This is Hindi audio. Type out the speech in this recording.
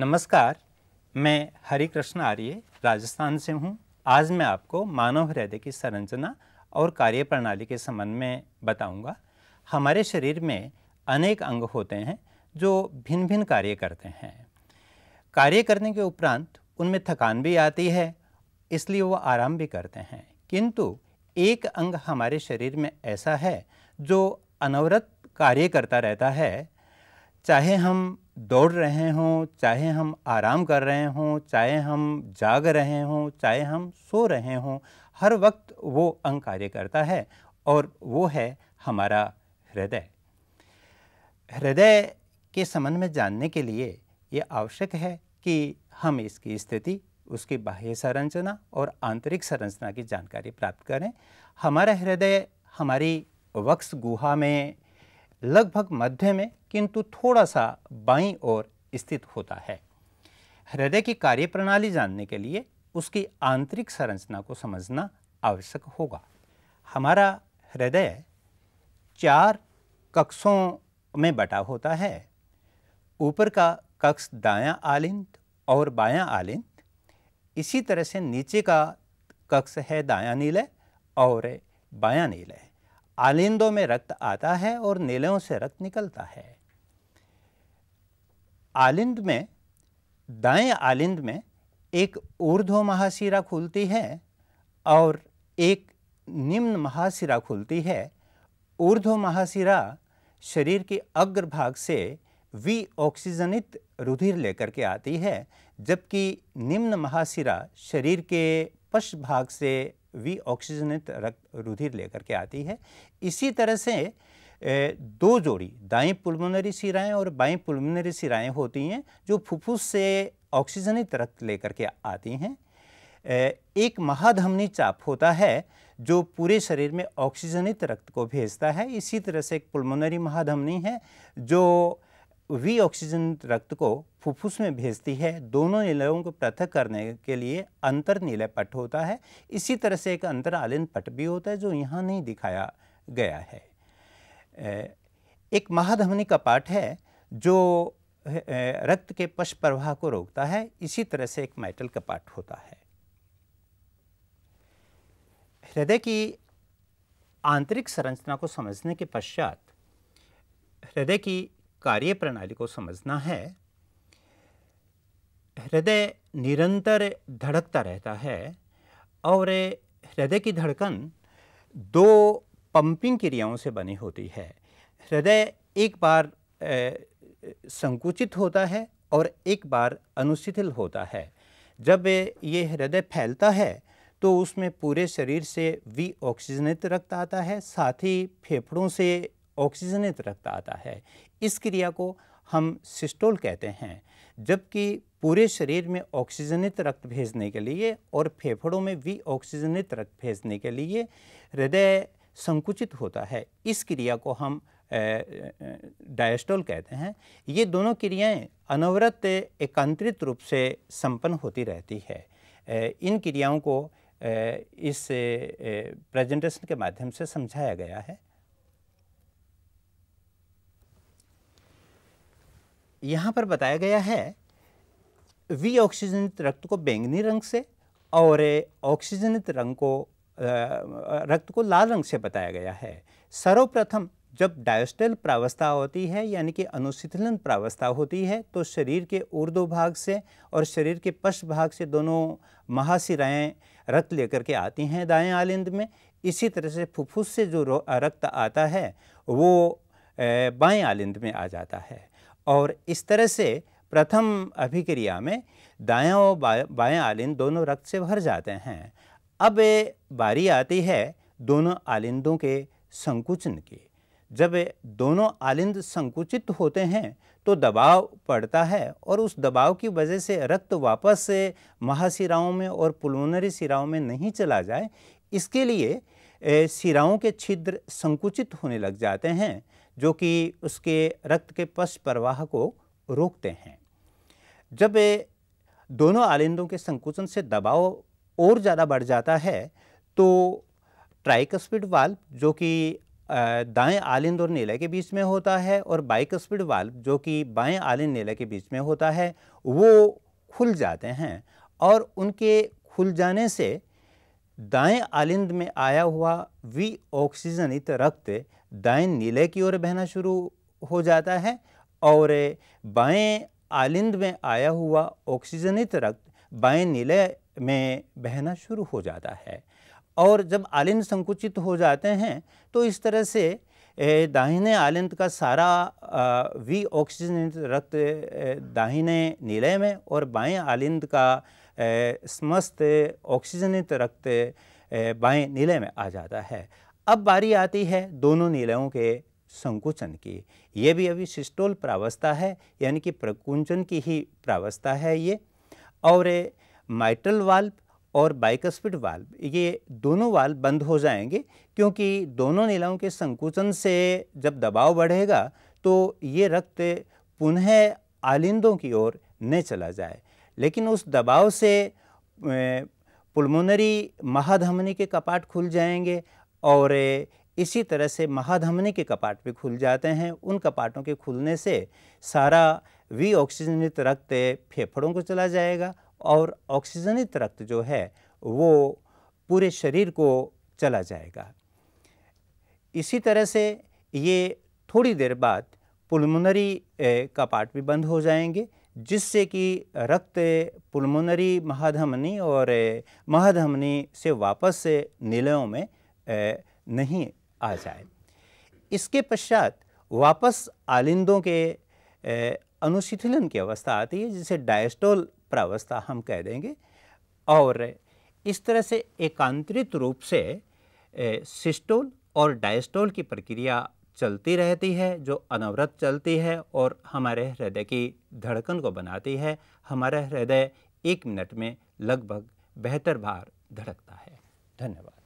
नमस्कार मैं हरि कृष्ण आर्य राजस्थान से हूँ आज मैं आपको मानव हृदय की संरचना और कार्य प्रणाली के संबंध में बताऊंगा। हमारे शरीर में अनेक अंग होते हैं जो भिन्न भिन्न कार्य करते हैं कार्य करने के उपरांत उनमें थकान भी आती है इसलिए वो आराम भी करते हैं किंतु एक अंग हमारे शरीर में ऐसा है जो अनवरत कार्य करता रहता है चाहे हम दौड़ रहे हों चाहे हम आराम कर रहे हों चाहे हम जाग रहे हों चाहे हम सो रहे हों हर वक्त वो अंग कार्य करता है और वो है हमारा हृदय हृदय के संबंध में जानने के लिए ये आवश्यक है कि हम इसकी स्थिति उसकी बाह्य संरचना और आंतरिक संरचना की जानकारी प्राप्त करें हमारा हृदय हमारी वक्ष गुहा में लगभग मध्य में किंतु थोड़ा सा बाईं ओर स्थित होता है हृदय की कार्यप्रणाली जानने के लिए उसकी आंतरिक संरचना को समझना आवश्यक होगा हमारा हृदय चार कक्षों में बटा होता है ऊपर का कक्ष दायां आलिंद और बायां आलिंद इसी तरह से नीचे का कक्ष है दायां नीलय और बायां नीलय आलिंदों में रक्त आता है और नीलों से रक्त निकलता है आलिंद में दाएं आलिंद में एक ऊर्ध्व महाशिरा खुलती है और एक निम्न महाशिरा खुलती है ऊर्ध्व महाशिरा शरीर के अग्रभाग से वी ऑक्सीजनित रुधिर लेकर के आती है जबकि निम्न महाशिरा शरीर के पश्च भाग से वी ऑक्सीजनित रक्त रुधिर लेकर के आती है इसी तरह से दो जोड़ी दाई पुलमोनरी सिराएँ और बाई पुलमोनरी सिराएँ होती हैं जो फुफ्फुस से ऑक्सीजनित रक्त लेकर के आती हैं एक महाधमनी चाप होता है जो पूरे शरीर में ऑक्सीजनित रक्त को भेजता है इसी तरह से एक पुलमोनरी महाधमनी है जो वी ऑक्सीजन रक्त को फुफ्फुस में भेजती है दोनों नीलों को पृथक करने के लिए अंतर निलय पट होता है इसी तरह से एक अंतरालीन पट भी होता है जो यहाँ नहीं दिखाया गया है एक महाधमनी पाठ है जो रक्त के पश प्रवाह को रोकता है इसी तरह से एक मेटल का पाठ होता है हृदय की आंतरिक संरचना को समझने के पश्चात हृदय की कार्य प्रणाली को समझना है हृदय निरंतर धड़कता रहता है और हृदय की धड़कन दो पंपिंग क्रियाओं से बनी होती है हृदय एक बार संकुचित होता है और एक बार अनुशिथिल होता है जब ये हृदय फैलता है तो उसमें पूरे शरीर से वी ऑक्सीजनित रक्त आता है साथ ही फेफड़ों से ऑक्सीजनित रक्त आता है इस क्रिया को हम सिस्टोल कहते हैं जबकि पूरे शरीर में ऑक्सीजनित रक्त भेजने के लिए और फेफड़ों में भी ऑक्सीजनित रक्त भेजने के लिए हृदय संकुचित होता है इस क्रिया को हम डायस्टोल कहते हैं ये दोनों क्रियाएं अनवरत एकांतरित रूप से संपन्न होती रहती है इन क्रियाओं को इस प्रेजेंटेशन के माध्यम से समझाया गया है यहाँ पर बताया गया है वी ऑक्सीजनित रक्त को बैंगनी रंग से और ऑक्सीजनित रंग को रक्त को लाल रंग से बताया गया है सर्वप्रथम जब डायोस्टल प्रावस्था होती है यानी कि अनुशीथलन प्रावस्था होती है तो शरीर के ऊर्ध्व भाग से और शरीर के पश्च भाग से दोनों महाशिराएँ रक्त लेकर के आती हैं दाएं आलिंद में इसी तरह से फुफ्फुस से जो रक्त आता है वो बाएं आलिंद में आ जाता है और इस तरह से प्रथम अभिक्रिया में दायां और बायां आलिंद दोनों रक्त से भर जाते हैं अब बारी आती है दोनों आलिंदों के संकुचन की जब दोनों आलिंद संकुचित होते हैं तो दबाव पड़ता है और उस दबाव की वजह से रक्त वापस से महासिराओं में और पुलोनरी सिराओं में नहीं चला जाए इसके लिए सिराओं के छिद्र संकुचित होने लग जाते हैं जो कि उसके रक्त के पश प्रवाह को रोकते हैं जब दोनों आलिंदों के संकुचन से दबाव और ज़्यादा बढ़ जाता है तो ट्राइकस्पिड वाल्व जो कि दाएं आलिंद और नीले के बीच में होता है और बाइकस्पिड वाल्व जो कि बाएं आलिंद नीले के बीच में होता है वो खुल जाते हैं और उनके खुल जाने से दाएं आलिंद में आया हुआ वी ऑक्सीजनित रक्त दाएं नीले की ओर बहना शुरू हो जाता है और बाएं आलिंद में आया हुआ ऑक्सीजनित रक्त बाएं नीले में बहना शुरू हो जाता है और जब आलिंद संकुचित हो जाते हैं तो इस तरह से दाहिने आलिंद का सारा वी ऑक्सीजनित रक्त दाहिने नीले में और बाएं आलिंद का समस्त ऑक्सीजनित रक्त बाएं नीले में आ जाता है अब बारी आती है दोनों नीलों के संकुचन की ये भी अभी सिस्टोल प्रावस्था है यानी कि प्रकुंचन की ही प्रावस्था है ये और माइट्रल वाल्व और बाइकस्पिड वाल्व ये दोनों वाल्व बंद हो जाएंगे क्योंकि दोनों नीलाओं के संकुचन से जब दबाव बढ़ेगा तो ये रक्त पुनः आलिंदों की ओर न चला जाए लेकिन उस दबाव से पुलमोनरी महाधमनी के कपाट खुल जाएंगे और इसी तरह से महाधमनी के कपाट भी खुल जाते हैं उन कपाटों के खुलने से सारा वी ऑक्सीजनित रक्त फेफड़ों को चला जाएगा और ऑक्सीजनित रक्त जो है वो पूरे शरीर को चला जाएगा इसी तरह से ये थोड़ी देर बाद पुलमोनरी का पार्ट भी बंद हो जाएंगे जिससे कि रक्त पुलमोनरी महाधमनी और महाधमनी से वापस नीलों में नहीं आ जाए इसके पश्चात वापस आलिंदों के अनुशिथिलन की अवस्था आती है जिसे डायस्टोल प्रावस्था हम कह देंगे और इस तरह से एकांतरित रूप से सिस्टोल और डायस्टोल की प्रक्रिया चलती रहती है जो अनवरत चलती है और हमारे हृदय की धड़कन को बनाती है हमारा हृदय एक मिनट में लगभग बेहतर बार धड़कता है धन्यवाद